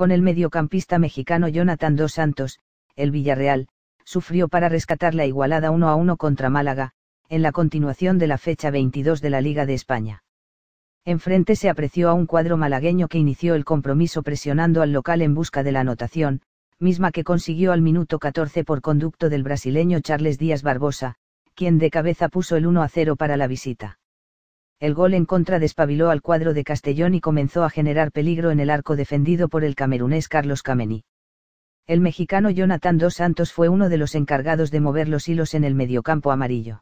con el mediocampista mexicano Jonathan Dos Santos, el Villarreal, sufrió para rescatar la igualada 1 a 1 contra Málaga, en la continuación de la fecha 22 de la Liga de España. Enfrente se apreció a un cuadro malagueño que inició el compromiso presionando al local en busca de la anotación, misma que consiguió al minuto 14 por conducto del brasileño Charles Díaz Barbosa, quien de cabeza puso el 1 a 0 para la visita el gol en contra despabiló al cuadro de Castellón y comenzó a generar peligro en el arco defendido por el camerunés Carlos Cameni. El mexicano Jonathan Dos Santos fue uno de los encargados de mover los hilos en el mediocampo amarillo.